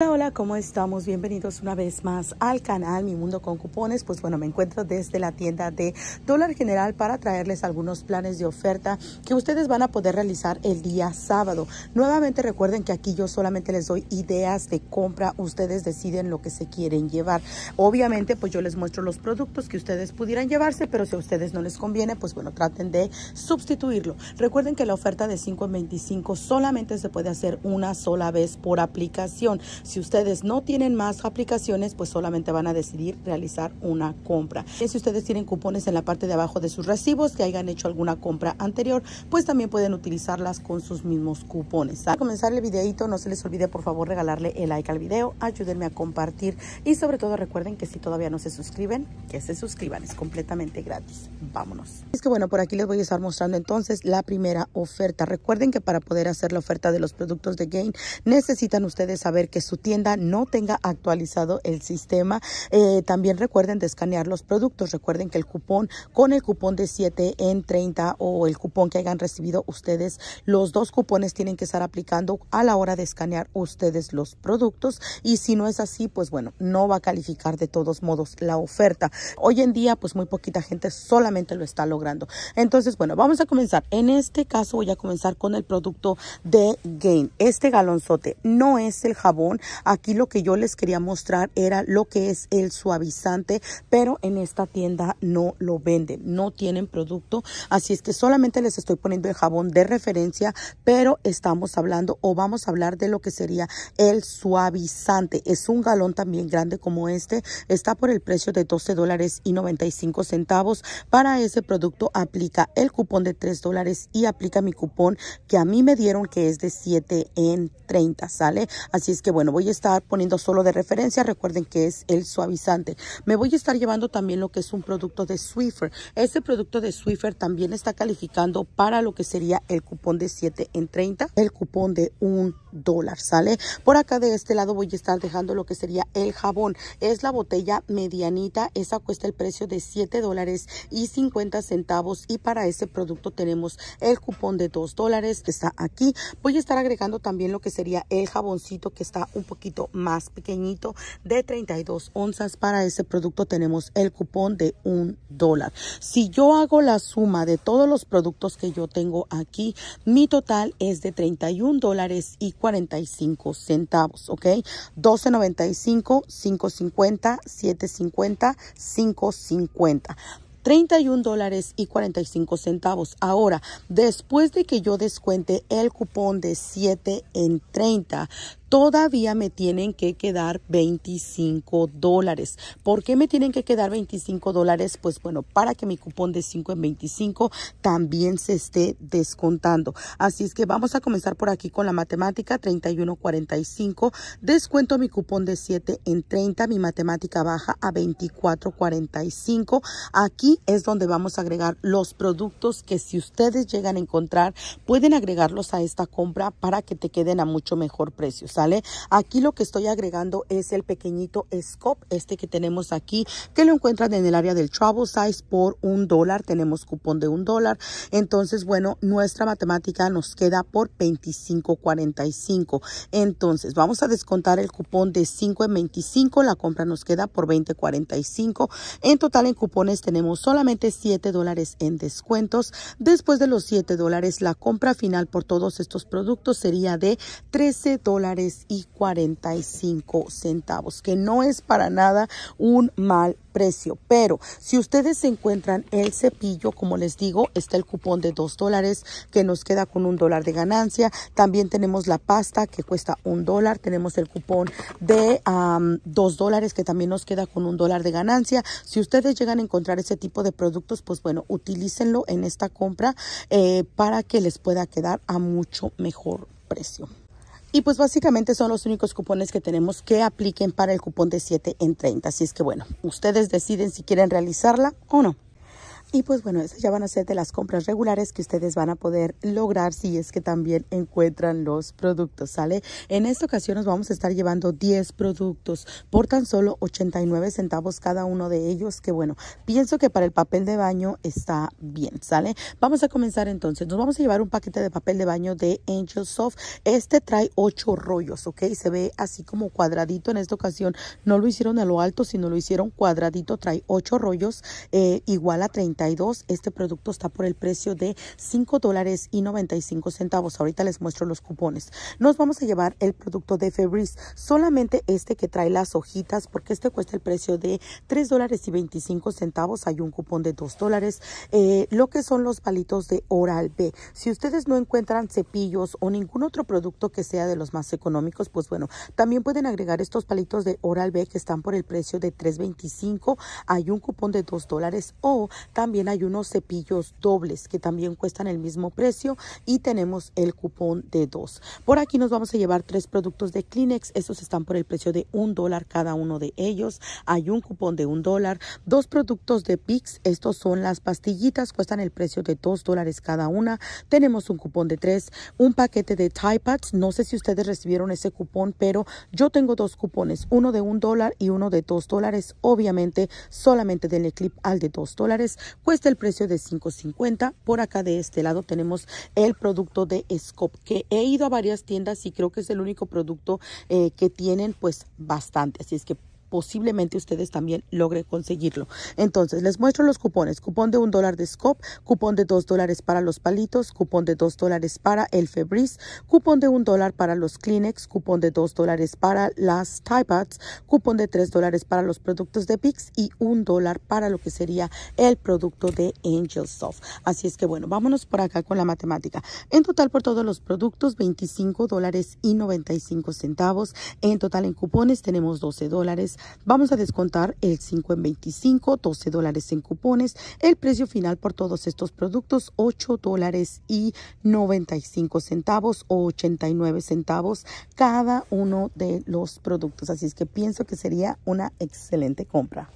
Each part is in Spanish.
Hola, hola, ¿cómo estamos? Bienvenidos una vez más al canal Mi Mundo con Cupones. Pues bueno, me encuentro desde la tienda de Dólar General para traerles algunos planes de oferta que ustedes van a poder realizar el día sábado. Nuevamente recuerden que aquí yo solamente les doy ideas de compra, ustedes deciden lo que se quieren llevar. Obviamente, pues yo les muestro los productos que ustedes pudieran llevarse, pero si a ustedes no les conviene, pues bueno, traten de sustituirlo. Recuerden que la oferta de 5 en 25 solamente se puede hacer una sola vez por aplicación. Si ustedes no tienen más aplicaciones, pues solamente van a decidir realizar una compra. Y si ustedes tienen cupones en la parte de abajo de sus recibos que hayan hecho alguna compra anterior, pues también pueden utilizarlas con sus mismos cupones. para comenzar el videito, no se les olvide por favor regalarle el like al video, ayúdenme a compartir y sobre todo recuerden que si todavía no se suscriben, que se suscriban, es completamente gratis. Vámonos. Es que bueno, por aquí les voy a estar mostrando entonces la primera oferta. Recuerden que para poder hacer la oferta de los productos de Gain, necesitan ustedes saber que su tienda no tenga actualizado el sistema. Eh, también recuerden de escanear los productos. Recuerden que el cupón con el cupón de 7 en 30 o el cupón que hayan recibido ustedes, los dos cupones tienen que estar aplicando a la hora de escanear ustedes los productos. Y si no es así, pues bueno, no va a calificar de todos modos la oferta. Hoy en día, pues muy poquita gente solamente lo está logrando. Entonces, bueno, vamos a comenzar. En este caso voy a comenzar con el producto de Gain. Este galonzote no es el jabón, Aquí lo que yo les quería mostrar era lo que es el suavizante, pero en esta tienda no lo venden, no tienen producto, así es que solamente les estoy poniendo el jabón de referencia, pero estamos hablando o vamos a hablar de lo que sería el suavizante. Es un galón también grande como este, está por el precio de 12 dólares y 95 centavos. Para ese producto aplica el cupón de 3 dólares y aplica mi cupón que a mí me dieron que es de 7 en 30, ¿sale? Así es que bueno, voy a estar poniendo solo de referencia. Recuerden que es el suavizante. Me voy a estar llevando también lo que es un producto de Swiffer. Este producto de Swiffer también está calificando para lo que sería el cupón de 7 en 30. El cupón de un dólar, ¿sale? Por acá de este lado voy a estar dejando lo que sería el jabón. Es la botella medianita. Esa cuesta el precio de 7 dólares y 50 centavos. Y para ese producto tenemos el cupón de 2 dólares que está aquí. Voy a estar agregando también lo que sería el jaboncito que está un poquito más pequeñito de 32 onzas. Para ese producto tenemos el cupón de un dólar. Si yo hago la suma de todos los productos que yo tengo aquí, mi total es de 31 dólares y 45 centavos, ¿ok? 12.95, 5.50, 7.50, 5.50. 31 dólares y 45 centavos. Ahora, después de que yo descuente el cupón de 7 en 30, todavía me tienen que quedar 25 dólares. ¿Por qué me tienen que quedar 25 dólares? Pues bueno, para que mi cupón de 5 en 25 también se esté descontando. Así es que vamos a comenzar por aquí con la matemática 31.45. Descuento mi cupón de 7 en 30. Mi matemática baja a 24.45. Aquí es donde vamos a agregar los productos que si ustedes llegan a encontrar, pueden agregarlos a esta compra para que te queden a mucho mejor precio. Aquí lo que estoy agregando es el pequeñito scope, este que tenemos aquí, que lo encuentran en el área del travel size por un dólar. Tenemos cupón de un dólar. Entonces, bueno, nuestra matemática nos queda por 25.45. Entonces, vamos a descontar el cupón de 5 en 25. La compra nos queda por 20.45. En total, en cupones tenemos solamente 7 dólares en descuentos. Después de los 7 dólares, la compra final por todos estos productos sería de 13 dólares y 45 centavos, que no es para nada un mal precio. Pero si ustedes encuentran el cepillo, como les digo, está el cupón de 2 dólares que nos queda con un dólar de ganancia. También tenemos la pasta que cuesta un dólar. Tenemos el cupón de dos dólares que también nos queda con un dólar de ganancia. Si ustedes llegan a encontrar ese tipo de productos, pues bueno, utilícenlo en esta compra eh, para que les pueda quedar a mucho mejor precio. Y pues básicamente son los únicos cupones que tenemos que apliquen para el cupón de 7 en 30. Así es que bueno, ustedes deciden si quieren realizarla o no. Y pues bueno, esas ya van a ser de las compras regulares que ustedes van a poder lograr si es que también encuentran los productos, ¿sale? En esta ocasión nos vamos a estar llevando 10 productos por tan solo 89 centavos cada uno de ellos, que bueno, pienso que para el papel de baño está bien, ¿sale? Vamos a comenzar entonces. Nos vamos a llevar un paquete de papel de baño de Angel Soft. Este trae 8 rollos, ¿ok? Se ve así como cuadradito en esta ocasión. No lo hicieron a lo alto, sino lo hicieron cuadradito. Trae 8 rollos, eh, igual a 30 este producto está por el precio de 5 dólares y 95 centavos. Ahorita les muestro los cupones. Nos vamos a llevar el producto de Febris. Solamente este que trae las hojitas porque este cuesta el precio de 3 dólares y 25 centavos. Hay un cupón de 2 dólares. Eh, lo que son los palitos de Oral B. Si ustedes no encuentran cepillos o ningún otro producto que sea de los más económicos, pues bueno, también pueden agregar estos palitos de Oral B que están por el precio de 3.25. Hay un cupón de 2 dólares o también también hay unos cepillos dobles que también cuestan el mismo precio y tenemos el cupón de dos. Por aquí nos vamos a llevar tres productos de Kleenex. Estos están por el precio de un dólar cada uno de ellos. Hay un cupón de un dólar. Dos productos de Pix. Estos son las pastillitas. Cuestan el precio de dos dólares cada una. Tenemos un cupón de tres. Un paquete de Tide No sé si ustedes recibieron ese cupón, pero yo tengo dos cupones. Uno de un dólar y uno de dos dólares. Obviamente solamente del Eclipse al de dos dólares cuesta el precio de 5.50. Por acá de este lado tenemos el producto de Scope. que he ido a varias tiendas y creo que es el único producto eh, que tienen pues bastante. Así es que posiblemente ustedes también logren conseguirlo. Entonces, les muestro los cupones. Cupón de un dólar de Scope, cupón de dos dólares para los palitos, cupón de dos dólares para el Febris, cupón de un dólar para los Kleenex, cupón de dos dólares para las Tide cupón de tres dólares para los productos de Pix y un dólar para lo que sería el producto de Angel Soft. Así es que bueno, vámonos por acá con la matemática. En total por todos los productos, 25 dólares y 95 centavos. En total en cupones tenemos 12 dólares. Vamos a descontar el 5 en 25, 12 dólares en cupones. El precio final por todos estos productos, 8 dólares y 95 centavos o 89 centavos cada uno de los productos. Así es que pienso que sería una excelente compra.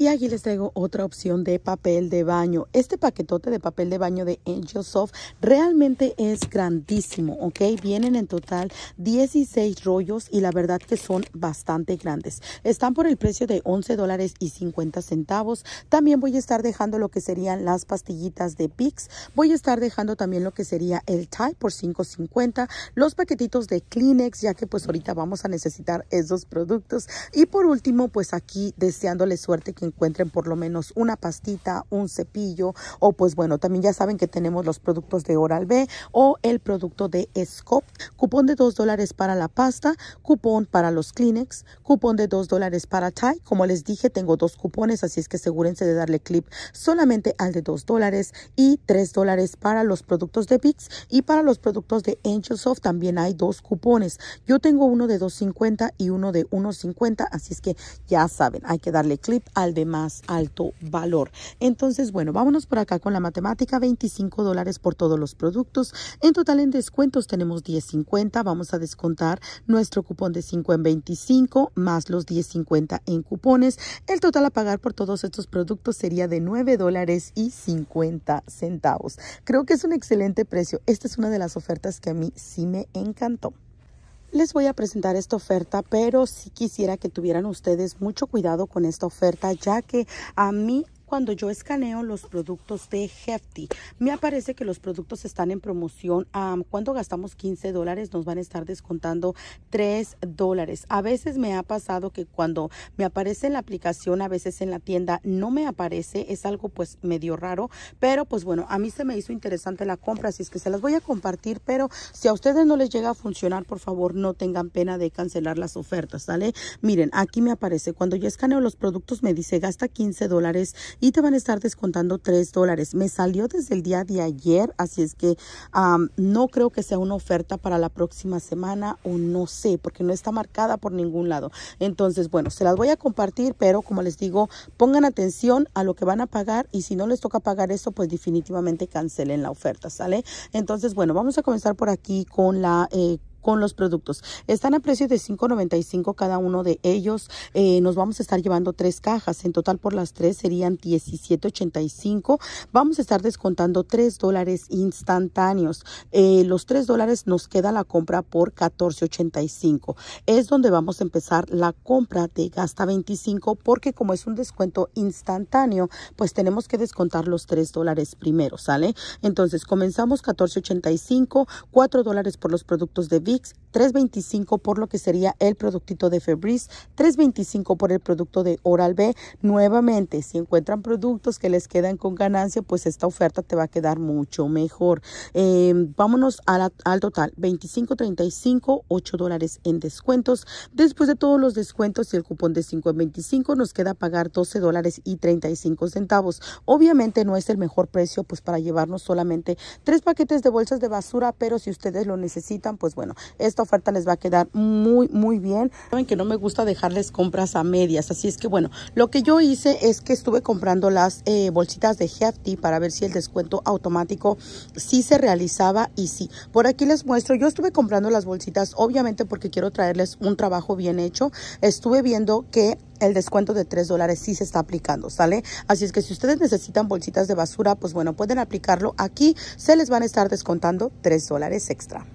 Y aquí les traigo otra opción de papel de baño. Este paquetote de papel de baño de Angel Soft realmente es grandísimo, ¿ok? Vienen en total 16 rollos y la verdad que son bastante grandes. Están por el precio de 11 dólares y 50 centavos. También voy a estar dejando lo que serían las pastillitas de Pix. Voy a estar dejando también lo que sería el Tide por 5.50. Los paquetitos de Kleenex, ya que pues ahorita vamos a necesitar esos productos. Y por último, pues aquí deseándole suerte que encuentren por lo menos una pastita, un cepillo o pues bueno, también ya saben que tenemos los productos de Oral B o el producto de scope Cupón de 2 dólares para la pasta, cupón para los Kleenex, cupón de 2 dólares para Thai. Como les dije, tengo dos cupones, así es que asegúrense de darle clip solamente al de 2 dólares y 3 dólares para los productos de Bix y para los productos de soft también hay dos cupones. Yo tengo uno de 2.50 y uno de 1.50, así es que ya saben, hay que darle clip al de más alto valor. Entonces, bueno, vámonos por acá con la matemática, 25 dólares por todos los productos. En total en descuentos tenemos 10.50, vamos a descontar nuestro cupón de 5 en 25 más los 10.50 en cupones. El total a pagar por todos estos productos sería de 9 dólares y 50 centavos. Creo que es un excelente precio. Esta es una de las ofertas que a mí sí me encantó les voy a presentar esta oferta, pero sí quisiera que tuvieran ustedes mucho cuidado con esta oferta, ya que a mí cuando yo escaneo los productos de Hefty, me aparece que los productos están en promoción. cuando gastamos 15 dólares, nos van a estar descontando 3 dólares. A veces me ha pasado que cuando me aparece en la aplicación, a veces en la tienda, no me aparece. Es algo pues medio raro, pero pues bueno, a mí se me hizo interesante la compra, así es que se las voy a compartir, pero si a ustedes no les llega a funcionar, por favor, no tengan pena de cancelar las ofertas, ¿sale? Miren, aquí me aparece, cuando yo escaneo los productos me dice gasta 15 dólares y te van a estar descontando 3 dólares. Me salió desde el día de ayer, así es que no creo que sea una oferta para la próxima semana o no sé, porque no está marcada por ningún lado. Entonces, bueno, se las voy a compartir, pero como les digo, pongan atención a lo que van a pagar y si no les toca pagar eso, pues definitivamente cancelen la oferta, ¿sale? Entonces, bueno, vamos a comenzar por aquí con la... Eh, con los productos. Están a precio de 5.95 cada uno de ellos. Eh, nos vamos a estar llevando tres cajas. En total por las tres serían 17.85. Vamos a estar descontando 3 dólares instantáneos. Eh, los 3 dólares nos queda la compra por 14.85. Es donde vamos a empezar la compra de gasta 25 porque como es un descuento instantáneo, pues tenemos que descontar los 3 dólares primero, ¿sale? Entonces comenzamos 14.85, 4 dólares por los productos de 3.25 por lo que sería el productito de Febris, 3.25 por el producto de Oral B. Nuevamente, si encuentran productos que les quedan con ganancia, pues esta oferta te va a quedar mucho mejor. Em, vámonos al total, 25.35, 8 dólares en descuentos. Después de todos los descuentos y el cupón de 5.25 nos queda pagar 12 dólares y 35 centavos. Obviamente no es el mejor precio, pues para llevarnos solamente tres paquetes de bolsas de basura, pero si ustedes lo necesitan, pues bueno, esta oferta les va a quedar muy, muy bien. Saben que no me gusta dejarles compras a medias. Así es que, bueno, lo que yo hice es que estuve comprando las eh, bolsitas de Hefty para ver si el descuento automático sí se realizaba y sí. Por aquí les muestro. Yo estuve comprando las bolsitas, obviamente, porque quiero traerles un trabajo bien hecho. Estuve viendo que el descuento de 3 dólares sí se está aplicando, ¿sale? Así es que si ustedes necesitan bolsitas de basura, pues bueno, pueden aplicarlo aquí. Se les van a estar descontando 3 dólares extra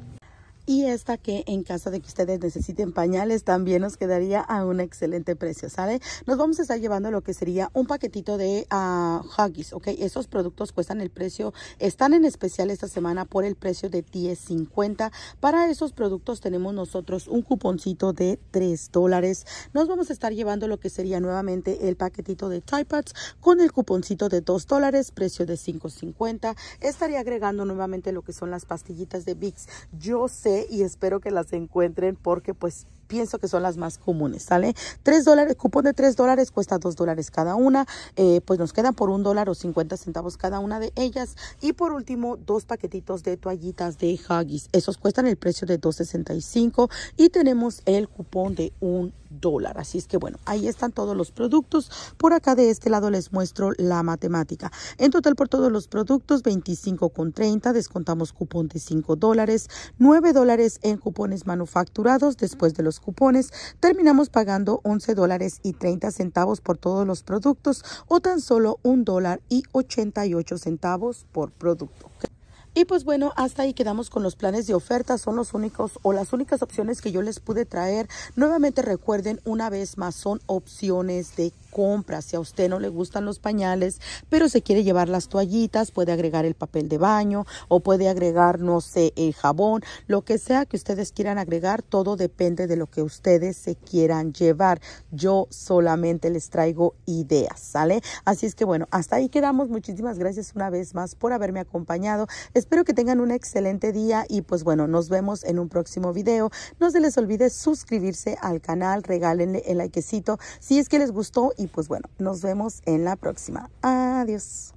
y esta que en caso de que ustedes necesiten pañales también nos quedaría a un excelente precio, ¿sabe? Nos vamos a estar llevando lo que sería un paquetito de ah, Huggies, ¿ok? Esos productos cuestan el precio, están en especial esta semana por el precio de $10.50. Para esos productos tenemos nosotros un cuponcito de $3 dólares. Nos vamos a estar llevando lo que sería nuevamente el paquetito de Tripods con el cuponcito de $2 dólares, precio de $5.50. Estaría agregando nuevamente lo que son las pastillitas de Bix, Yo sé y espero que las encuentren porque pues pienso que son las más comunes, ¿sale? Tres dólares, cupón de tres dólares cuesta dos dólares cada una, eh, pues nos quedan por un dólar o 50 centavos cada una de ellas. Y por último, dos paquetitos de toallitas de Huggies, esos cuestan el precio de 2.65 y tenemos el cupón de un dólar. Así es que bueno, ahí están todos los productos. Por acá de este lado les muestro la matemática. En total por todos los productos, 25,30, descontamos cupón de cinco dólares, 9 dólares en cupones manufacturados después de los cupones, terminamos pagando 11 dólares y 30 centavos por todos los productos o tan solo un dólar y 88 centavos por producto. Y pues bueno, hasta ahí quedamos con los planes de oferta. Son los únicos o las únicas opciones que yo les pude traer. Nuevamente recuerden, una vez más, son opciones de compra. Si a usted no le gustan los pañales, pero se quiere llevar las toallitas, puede agregar el papel de baño o puede agregar, no sé, el jabón, lo que sea que ustedes quieran agregar, todo depende de lo que ustedes se quieran llevar. Yo solamente les traigo ideas, ¿sale? Así es que bueno, hasta ahí quedamos. Muchísimas gracias una vez más por haberme acompañado. Espero que tengan un excelente día y pues bueno, nos vemos en un próximo video. No se les olvide suscribirse al canal, regálenle el likecito si es que les gustó y pues bueno, nos vemos en la próxima. Adiós.